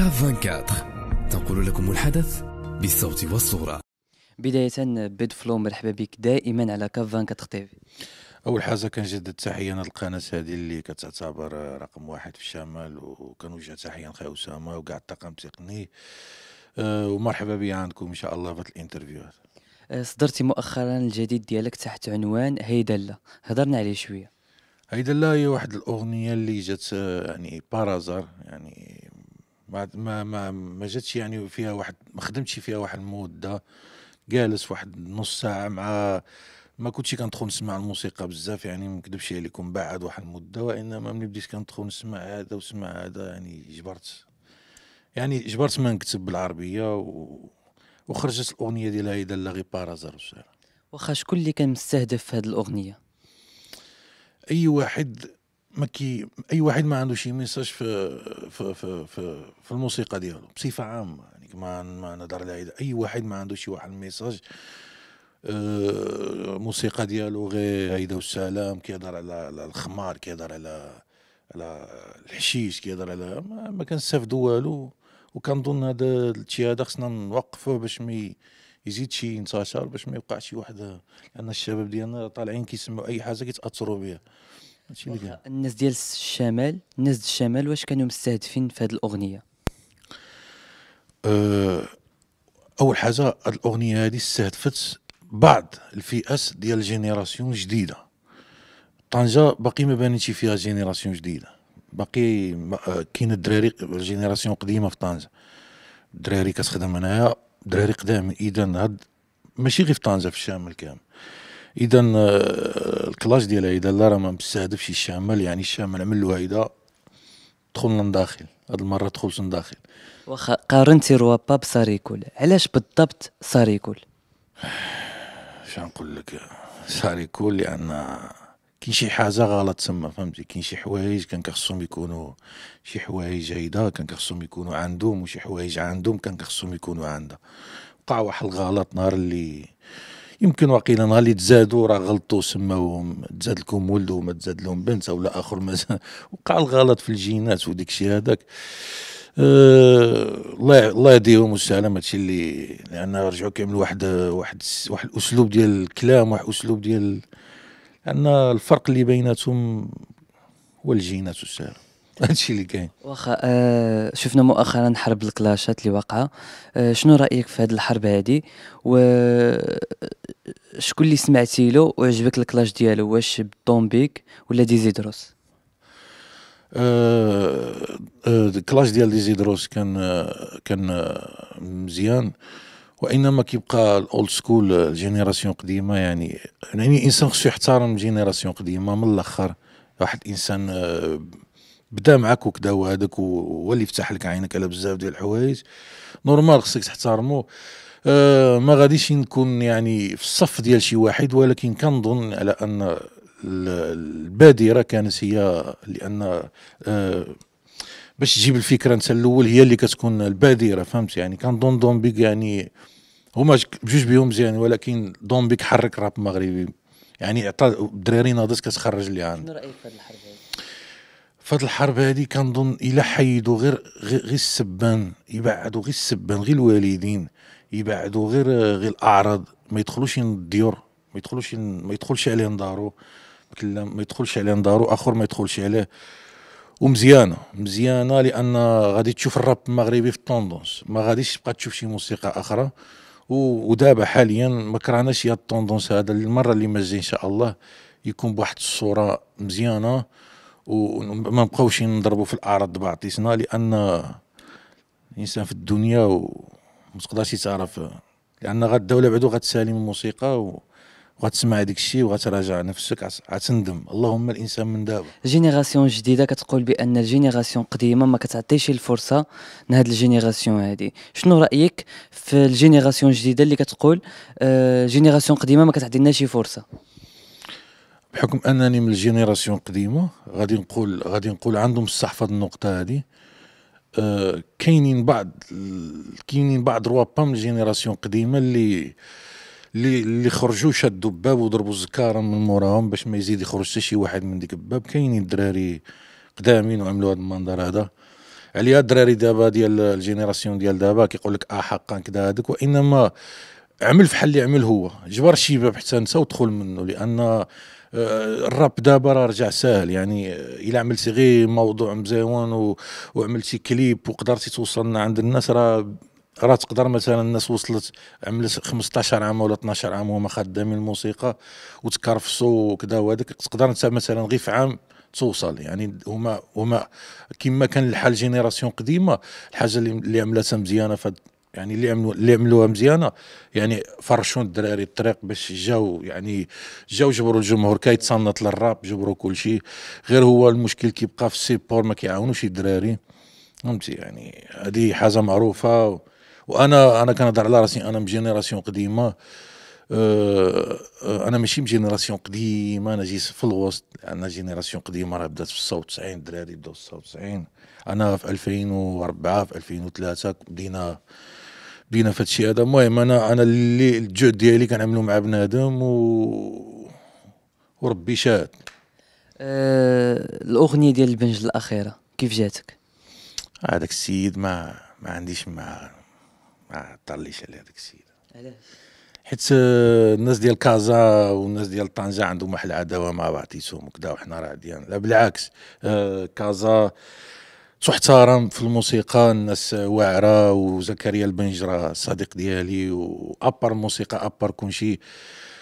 كاف 24 تنقل لكم الحدث بالصوت والصورة بداية بيد فلو مرحبا بك دائما على كاف 24 في اول حاجه كنجدد تحيه للقناه هذه اللي كتعتبر رقم واحد في الشمال وكنوجه تحيه لخي اسامه وكاع الطاقم التقني آه، ومرحبا بي عندكم ان شاء الله في الانترفيوهات آه، صدرتي مؤخرا الجديد ديالك تحت عنوان هيدلا هضرنا عليه شويه هيدلا هي واحد الاغنيه اللي جات آه، يعني بارازار يعني بعد ما ما ما جاتش يعني فيها واحد ما خدمتش فيها واحد المده جالس واحد نص ساعه مع ما كنتش كندخل نسمع الموسيقى بزاف يعني ما نكذبش عليكم بعد واحد المده وانما ملي بديت كندخل نسمع هذا وسمع هذا يعني جبرت يعني جبرت ما نكتب بالعربيه و... وخرجت الاغنيه ديال هيدا غي بارازار واخا شكون اللي كان مستهدف هذه الاغنيه اي واحد ما كي اي واحد ما عنده شي ميساج في في في في, في الموسيقى ديالو بصفه عامه يعني ما ما نهضر على اي واحد ما عنده شي واحد الميساج الموسيقى آه، ديالو غير هيدا والسلام كيهضر على الخمار كيهضر على على الحشيش كيهضر على ما, ما كنستافدو والو وكنظن هذا الشيء هذا خصنا نوقفوه باش ما يزيد شي انتشار باش ما يوقعش شي واحد لان الشباب ديالنا طالعين كيسمعوا اي حاجه كيتاثروا بها الناس ديال الشمال الناس ديال الشمال واش كانوا مستهدفين في هذه الاغنيه أه اول حاجه الاغنيه هذه استهدفت بعض الفئات ديال الجينيراسيون الجديده طنجه باقي ما بانتش فيها جينيراسيون جديده باقي أه، كاين الدراري الجينيراسيون قديمه في طنجه الدراري كتخدم هنايا دراري قدام اذا هاد ماشي غير في طنجه في الشمال كامل آه، اذا الكلاش ديال هيدا لا راه ما مستهدفش الشمال يعني الشمال عمل له هيدا دخلنا لداخل هاد المره دخلت لداخل واخا قارنتي روابا بساريكول علاش بالضبط ساريكول شنو نقول لك ساريكول لان كاين شي حاجه غلط تما فهمتي كاين شي حوايج كان خصهم يكونوا شي حوايج هيدا كان خصهم يكونوا عندهم وشي حوايج عندهم كان خصهم يكونوا عندها وقع واحد الغلط نهار اللي يمكن واقيلا نهار اللي تزادوا راه غلطوا سما تزاد لكم ولد وما تزاد لهم بنت ولا اخر مازال وقع الغلط في الجينات وديك الشيء هذاك الله أه الله يهديهم والسلام هادشي اللي لان رجعوا كيعملوا واحد واحد واحد الاسلوب ديال الكلام واحد الاسلوب ديال لان الفرق اللي بيناتهم هو الجينات والسلام هادشي اللي كاين واخا آه، شفنا مؤخرا حرب الكلاشات اللي واقعه آه، شنو رايك في هذه الحرب هذه و آه، شكون اللي سمعتي له وعجبك الكلاش ديالو واش بطومبيك ولا ديزيدروس الكلاش ديال ديزيدروس كان كان مزيان وانما كيبقى الاولد سكول الجينيراسيون قديمه يعني يعني الانسان خصو يحترم جينيراسيون قديمه من الاخر واحد انسان بدا معاك وكدا وهذاك هو اللي فتح لك عينك على بزاف ديال الحوايج نورمال خصك تحترمو أه ما غاديش نكون يعني في الصف ديال شي واحد ولكن كنظن على ان البادره كانت هي لان أه باش تجيب الفكره انت الاول هي اللي كتكون البادره فهمت يعني كنظن دون بيك يعني هما بجوج بهم مزيان ولكن دون بيك حرك راب مغربي يعني عطى الدراري ناضت كتخرج اللي عندها شنو رايك في هذه الحرب فهاد الحرب هادي كنظن الا حيدوا غير غير السبان يبعدوا غير السبان غير الوالدين يبعدوا غير غير الاعراض ما يدخلوش الديور ما يدخلوش ما يدخلش عليهم دارو ما يدخلش عليهم دارو اخر ما يدخلش عليه ومزيانه مزيانه لان غادي تشوف الراب المغربي في الطوندونس ما غاديش تبقى تشوف شي موسيقى اخرى ودابا حاليا ما كرهناش هاد الطوندونس هذا المره اللي مازال ان شاء الله يكون بواحد الصوره مزيانه وما بقاوش نضربوا في الاعراض بعطيسنا لان الانسان في الدنيا وما تقدرش يتعرف لان غاد الدوله بعدو من الموسيقى و... وغتسمع هذاك الشيء وغتراجع نفسك غتندم اللهم الانسان من دابا جينيراسيون جديده كتقول بان الجينيراسيون قديمه ما كتعطيش الفرصه لهاد الجينيراسيون هادي شنو رايك في الجينيراسيون الجديده اللي كتقول آه، جينيراسيون قديمه ما كتعطيناش فرصه بحكم انني من الجينيراسيون قديمه غادي نقول غادي نقول عندهم الصح في النقطه هذه أه كاينين بعض كاينين بعض روا من الجينيراسيون قديمه اللي اللي اللي خرجوا شدوا الباب وضربوا الزكاره من موراهم باش ما يزيد يخرج شي واحد من ديك الباب كاينين الدراري قدامين وعملوا هذا المنظر هذا عليا الدراري دابا ديال الجينيراسيون ديال دابا كيقول لك اه حقا كذا هذاك وانما عمل في حل اللي عمل هو جبر الشباب حتى نسى ودخل منه لان آه، الراب دابا راه رجع ساهل يعني آه، الا عملتي غير موضوع مزيون و... وعملتي كليب وقدرتي توصلنا عند الناس راه راه تقدر مثلا الناس وصلت عملت 15 عام ولا 12 عام وهما خدامين الموسيقى وتكرفصوا وكذا وهذاك تقدر انت مثلا غير في عام توصل يعني هما هما كما كان الحال جينيراسيون قديمه الحاجه اللي عملتها مزيانه في يعني اللي عملوا اللي عملوها مزيانه يعني فرشون الدراري الطريق باش جاو يعني جاو جبروا الجمهور كيتصنت للراب جبروا كل شيء غير هو المشكل كيبقى في السيبور ما كيعاونوش الدراري فهمتي يعني هذه حاجه معروفه و... وانا انا كنهضر على راسي انا من جينيراسيون قديمه أه،, أه انا ماشي من جينيراسيون قديمه انا جيت في الوسط انا جينيراسيون قديمه راه بدات في 99 الدراري بداو في 99 انا في 2004 في 2003 بدينا بينا في هادشي هذا المهم انا انا اللي الجهد ديالي كنعملو مع بنادم و وربي شاهد أه الاغنيه ديال البنج الاخيره كيف جاتك آه، هذاك السيد ما ما عنديش مع ما طليش على هذاك السيد علاش حيت آه، الناس ديال كازا والناس ديال طنجه عندهم واحد العداوه مع بعضيتهم وكذا وحنا راه ديالنا لا بالعكس آه كازا تحترم في الموسيقى الناس واعره وزكريا البنجره صديق ديالي وابر موسيقى ابر كونشي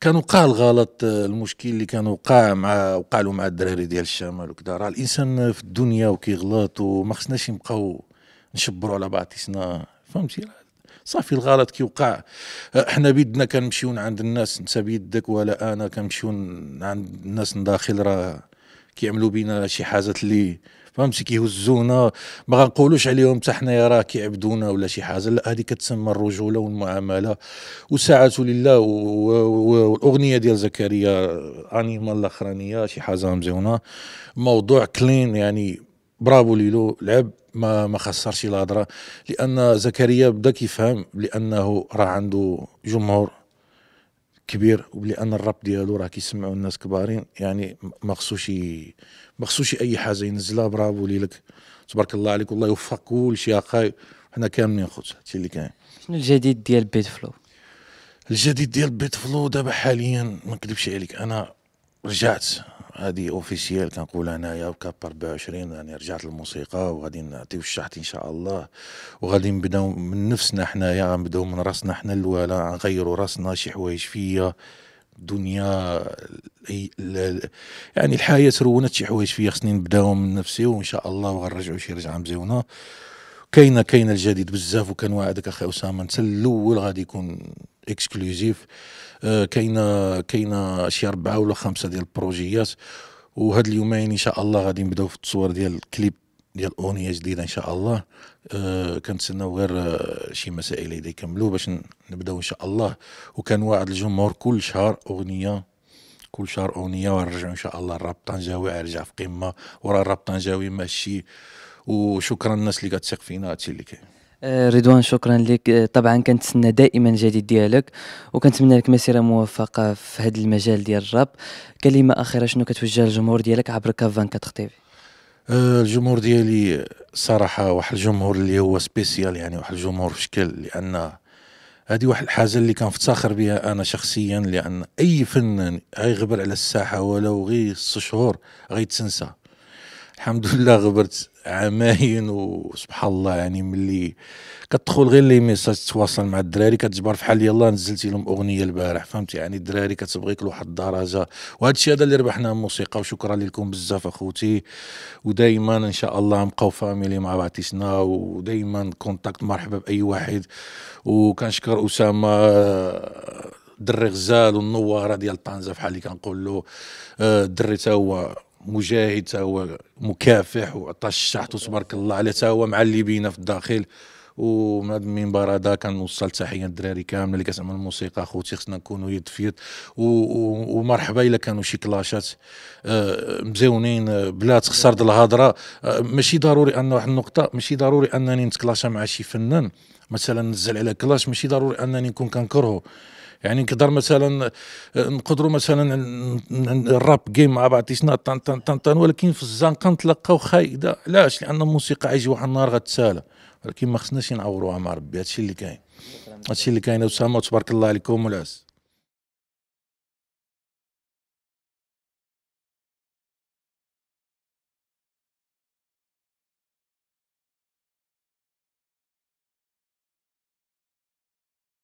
كان وقع الغلط المشكل اللي كان وقع مع وقع مع الدراري ديال الشمال وكذا راه الانسان في الدنيا وكيغلط وما خصناش نبقاو نشبروا على بعضنا فهمتي صافي الغلط كيوقع احنا بيدنا كنمشيو عند الناس انت بيدك ولا انا كنمشيو عند الناس من داخل راه كيعملوا بينا شي حاجات اللي فهمتي كيهزونا ما غنقولوش عليهم حتى حنايا راه كيعبدونا ولا شي حاجه لا هذه كتسمى الرجوله والمعامله وساعات لله والاغنيه ديال زكريا انيما الاخرانيه شي حاجه مزيونه موضوع كلين يعني برافو ليلو لعب ما ما خسرش الهضره لان زكريا بدا كيفهم لانه راه عنده جمهور كبير ولان الراب ديالو راه كيسمعوا الناس كبارين يعني ما خصوش ما خصوش اي حاجه ينزلها برافو ليك تبارك الله عليك والله يوفقك شيء اخاي حنا كاملين خوت هادشي اللي كاين شنو الجديد ديال بيت فلو الجديد ديال بيت فلو دابا حاليا ما نكذبش عليك انا رجعت هذه اوفيسيال كنقول انايا كاب 24 يعني رجعت للموسيقى وغادي نعطيو الشحت ان شاء الله وغادي نبداو من نفسنا حنايا غنبداو من راسنا حنا الاولى نغيروا راسنا شي حوايج فيا الدنيا يعني الحياه رونت شي حوايج فيا خصني نبداو من نفسي وان شاء الله وغنرجعوا شي رجعه مزيونه كاينه كاينه الجديد بزاف وكان وعدك اخي اسامه انت الاول غادي يكون اكسكلوزيف كاينه كاينه شي اربعه ولا خمسه ديال البروجيات وهاد اليومين ان شاء الله غادي نبداو في التصوير ديال الكليب ديال اغنيه جديده ان شاء الله أه كنتسناو غير آه، شي مسائل اللي يكملوا باش نبداو ان شاء الله وكان واعد الجمهور كل شهر اغنيه كل شهر اغنيه ونرجع ان شاء الله الراب طنجاوي يرجع في قمه ورا الراب طنجاوي ماشي وشكرا الناس اللي كتثق فينا هادشي اللي كاين آه، رضوان شكرا لك آه، طبعا كنتسنى دائما جديد ديالك وكنتمنى لك مسيره موفقه في هذا المجال ديال الراب كلمه اخيره شنو كتوجه للجمهور ديالك عبر كافان 24 في آه، الجمهور ديالي صراحه واحد الجمهور اللي هو سبيسيال يعني واحد الجمهور في شكل لان هذه واحد الحاجه اللي كنفتخر بها انا شخصيا لان اي فنان غيغبر على الساحه ولو غير ست شهور غيتنسى الحمد لله غبرت عماين وسبحان الله يعني ملي كتدخل غير لي ميساج تتواصل مع الدراري كتجبر فحال يلا نزلتي لهم اغنيه البارح فهمتي يعني الدراري كتبغيك لواحد الدرجه وهذا الشيء هذا اللي ربحناه الموسيقى وشكرا لكم بزاف اخوتي ودائما ان شاء الله نبقاو فاميلي مع بعضنا ودائما كونتاكت مرحبا باي واحد وكنشكر اسامه دري غزال والنواره ديال طنجه فحال اللي كنقول له آه، الدري تا هو مجاهد تا هو مكافح وعطى الشحط تبارك الله عليه تا هو مع الليبيين في الداخل ومن هذا المنبر هذا كنوصل تحيه للدراري كامله اللي كتعمل الموسيقى خوتي خصنا نكونوا يد في يد ومرحبا الا كانوا شي كلاشات آه، مزيونين آه، بلا تخسر الهضره آه، ماشي ضروري ان واحد النقطه ماشي ضروري انني نتكلاشا مع شي فنان مثلا نزل على كلاش ماشي ضروري انني نكون كنكرهه يعني نقدر مثلا آه، نقدروا مثلا الراب جيم مع بعضياتنا طن طن طن طن ولكن في الزنقه نتلقاو خايده علاش لان الموسيقى غيجي واحد النهار غتسالى ولكن ما خصناش نعوروها مع ربي هادشي اللي كاين هادشي اللي كاين اسامه تبارك الله عليكم والعز